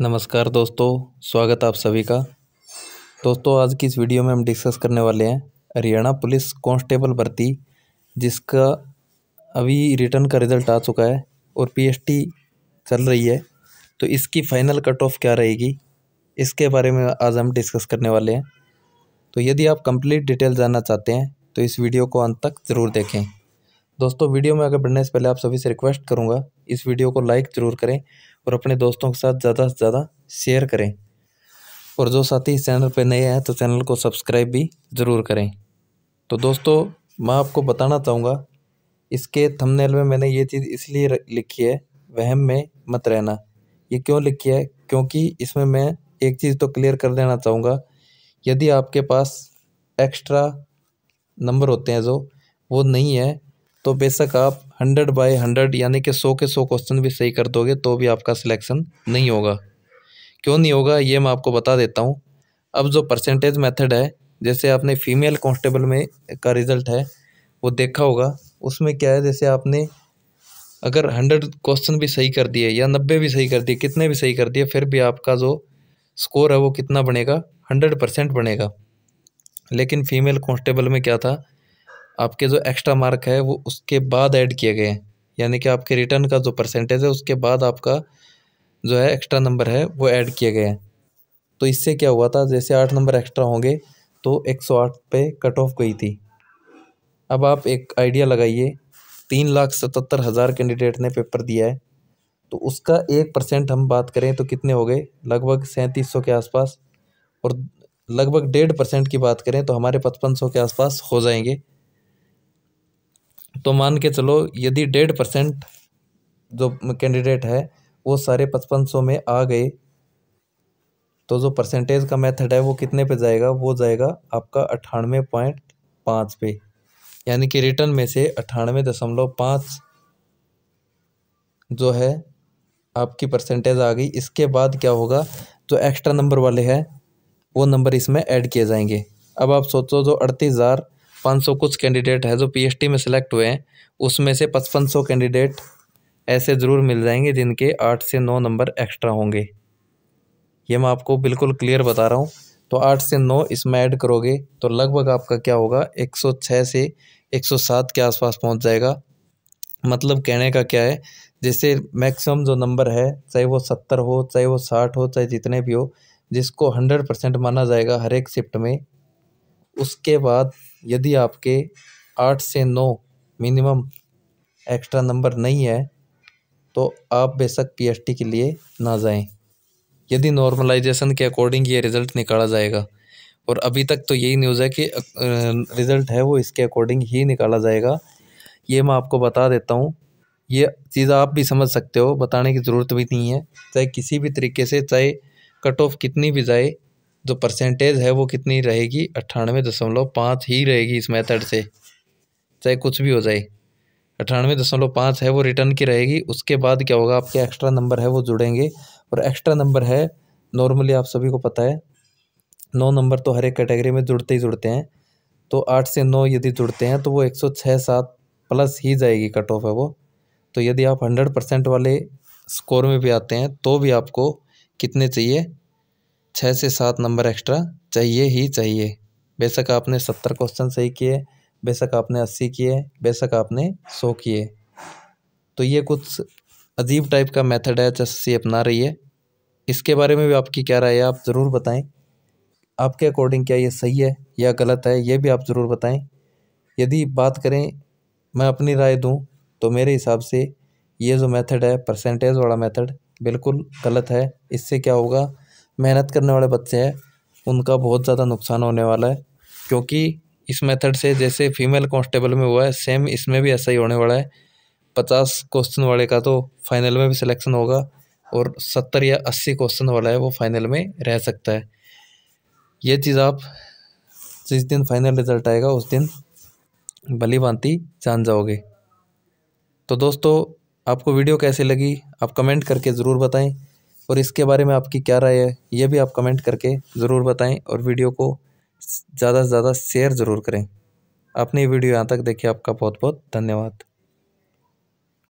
नमस्कार दोस्तों स्वागत आप सभी का दोस्तों आज की इस वीडियो में हम डिस्कस करने वाले हैं हरियाणा पुलिस कांस्टेबल भर्ती जिसका अभी रिटर्न का रिज़ल्ट आ चुका है और पीएसटी चल रही है तो इसकी फ़ाइनल कट ऑफ क्या रहेगी इसके बारे में आज हम डिस्कस करने वाले हैं तो यदि आप कंप्लीट डिटेल जानना चाहते हैं तो इस वीडियो को अंत तक ज़रूर देखें दोस्तों वीडियो में आगे बढ़ने से पहले आप सभी से रिक्वेस्ट करूँगा इस वीडियो को लाइक ज़रूर करें और अपने दोस्तों के साथ ज़्यादा से ज़्यादा शेयर करें और जो साथी इस चैनल पर नए हैं तो चैनल को सब्सक्राइब भी ज़रूर करें तो दोस्तों मैं आपको बताना चाहूँगा इसके थंबनेल में मैंने ये चीज़ इसलिए लिखी है वहम में मत रहना ये क्यों लिखी है क्योंकि इसमें मैं एक चीज़ तो क्लियर कर देना चाहूँगा यदि आपके पास एक्स्ट्रा नंबर होते हैं जो वो नहीं है तो बेशक आप हंड्रेड बाय हंड्रेड यानी कि सौ के सौ क्वेश्चन भी सही कर दोगे तो भी आपका सिलेक्शन नहीं होगा क्यों नहीं होगा ये मैं आपको बता देता हूँ अब जो परसेंटेज मेथड है जैसे आपने फीमेल कांस्टेबल में का रिज़ल्ट है वो देखा होगा उसमें क्या है जैसे आपने अगर हंड्रेड क्वेश्चन भी सही कर दिए या नब्बे भी सही कर दिए कितने भी सही कर दिए फिर भी आपका जो स्कोर है वो कितना बनेगा हंड्रेड परसेंट बनेगा लेकिन फीमेल कांस्टेबल में क्या था आपके जो एक्स्ट्रा मार्क है वो उसके बाद ऐड किए गए हैं यानी कि आपके रिटर्न का जो परसेंटेज है उसके बाद आपका जो है एक्स्ट्रा नंबर है वो ऐड किए गए हैं तो इससे क्या हुआ था जैसे आठ नंबर एक्स्ट्रा होंगे तो एक सौ आठ पे कट ऑफ गई थी अब आप एक आइडिया लगाइए तीन लाख सतहत्तर हज़ार कैंडिडेट ने पेपर दिया है तो उसका एक परसेंट हम बात करें तो कितने हो गए लगभग सैंतीस सौ के आसपास और लगभग डेढ़ परसेंट की बात करें तो हमारे पचपन सौ के आसपास हो जाएंगे तो मान के चलो यदि डेढ़ परसेंट जो कैंडिडेट है वो सारे पचपन सौ में आ गए तो जो परसेंटेज का मेथड है वो कितने पे जाएगा वो जाएगा आपका अट्ठानवे पॉइंट पाँच पे यानी कि रिटर्न में से अट्ठानवे दशमलव पाँच जो है आपकी परसेंटेज आ गई इसके बाद क्या होगा जो एक्स्ट्रा नंबर वाले हैं वो नंबर इसमें ऐड किए जाएंगे अब आप सोचो जो अड़तीस हज़ार पाँच सौ कुछ कैंडिडेट है जो पीएसटी में सेलेक्ट हुए हैं उसमें से पचपन सौ कैंडिडेट ऐसे ज़रूर मिल जाएंगे जिनके आठ से नौ नंबर एक्स्ट्रा होंगे ये मैं आपको बिल्कुल क्लियर बता रहा हूँ तो आठ से नौ इसमें ऐड करोगे तो लगभग आपका क्या होगा एक सौ छः से एक सौ सात के आसपास पहुँच जाएगा मतलब कहने का क्या है जैसे मैक्सिमम जो नंबर है चाहे वो सत्तर हो चाहे वो साठ हो चाहे जितने भी हो जिसको हंड्रेड परसेंट माना जाएगा हर एक शिफ्ट में उसके बाद यदि आपके आठ से नौ मिनिमम एक्स्ट्रा नंबर नहीं है तो आप बेशक पीएचडी के लिए ना जाएं यदि नॉर्मलाइजेशन के अकॉर्डिंग ये रिज़ल्ट निकाला जाएगा और अभी तक तो यही न्यूज़ है कि रिज़ल्ट है वो इसके अकॉर्डिंग ही निकाला जाएगा ये मैं आपको बता देता हूँ ये चीज़ आप भी समझ सकते हो बताने की ज़रूरत भी नहीं है चाहे किसी भी तरीके से चाहे कट ऑफ कितनी भी जाए जो परसेंटेज है वो कितनी रहेगी अट्ठानवे दशमलव पाँच ही रहेगी इस मेथड से चाहे कुछ भी हो जाए अट्ठानवे दशमलव पाँच है वो रिटर्न की रहेगी उसके बाद क्या होगा आपके एक्स्ट्रा नंबर है वो जुड़ेंगे और एक्स्ट्रा नंबर है नॉर्मली आप सभी को पता है नौ नंबर तो हर एक कैटेगरी में जुड़ते ही जुड़ते हैं तो आठ से नौ यदि जुड़ते हैं तो वो एक सौ छः सात प्लस ही जाएगी कट ऑफ है वो तो यदि आप हंड्रेड परसेंट वाले स्कोर में भी आते हैं तो भी आपको कितने चाहिए छः से सात नंबर एक्स्ट्रा चाहिए ही चाहिए बेशक आपने सत्तर क्वेश्चन सही किए बेशक आपने अस्सी किए बेशक आपने सौ किए तो ये कुछ अजीब टाइप का मेथड है एच अपना रही है इसके बारे में भी आपकी क्या राय है आप ज़रूर बताएं आपके अकॉर्डिंग क्या ये सही है या गलत है ये भी आप ज़रूर बताएं यदि बात करें मैं अपनी राय दूं तो मेरे हिसाब से ये जो मेथड है परसेंटेज वाला मेथड बिल्कुल गलत है इससे क्या होगा मेहनत करने वाले बच्चे हैं उनका बहुत ज़्यादा नुकसान होने वाला है क्योंकि इस मेथड से जैसे फीमेल कांस्टेबल में हुआ है सेम इसमें भी ऐसा ही होने वाला है पचास क्वेश्चन वाले का तो फाइनल में भी सिलेक्शन होगा और सत्तर या अस्सी क्वेश्चन वाला है वो फाइनल में रह सकता है ये चीज़ आप जिस दिन फाइनल रिजल्ट आएगा उस दिन भली भांति जान जाओगे तो दोस्तों आपको वीडियो कैसी लगी आप कमेंट करके ज़रूर बताएं और इसके बारे में आपकी क्या राय है ये भी आप कमेंट करके ज़रूर बताएं और वीडियो को ज़्यादा से ज़्यादा शेयर ज़रूर करें आपने ये वीडियो यहाँ तक देखी आपका बहुत बहुत धन्यवाद